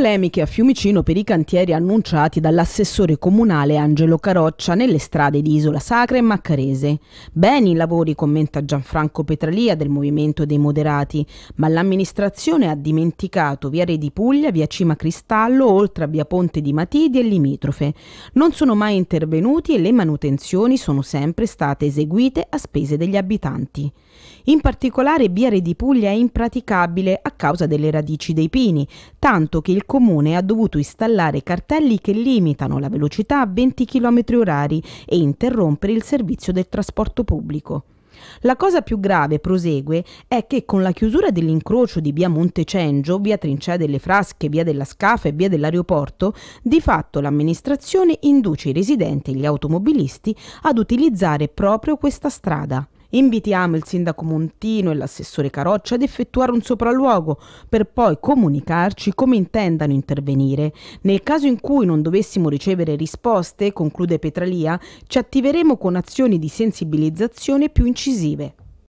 polemiche a Fiumicino per i cantieri annunciati dall'assessore comunale Angelo Caroccia nelle strade di Isola Sacra e Maccarese. Bene i lavori, commenta Gianfranco Petralia del Movimento dei Moderati, ma l'amministrazione ha dimenticato via Re di Puglia, via Cima Cristallo, oltre a via Ponte di Matidi e limitrofe. Non sono mai intervenuti e le manutenzioni sono sempre state eseguite a spese degli abitanti. In particolare via Re di Puglia è impraticabile a causa delle radici dei pini, tanto che il comune ha dovuto installare cartelli che limitano la velocità a 20 km orari e interrompere il servizio del trasporto pubblico. La cosa più grave, prosegue, è che con la chiusura dell'incrocio di via Montecengio, via Trincea delle Frasche, via della Scafa e via dell'aeroporto, di fatto l'amministrazione induce i residenti e gli automobilisti ad utilizzare proprio questa strada. Invitiamo il sindaco Montino e l'assessore Caroccia ad effettuare un sopralluogo per poi comunicarci come intendano intervenire. Nel caso in cui non dovessimo ricevere risposte, conclude Petralia, ci attiveremo con azioni di sensibilizzazione più incisive.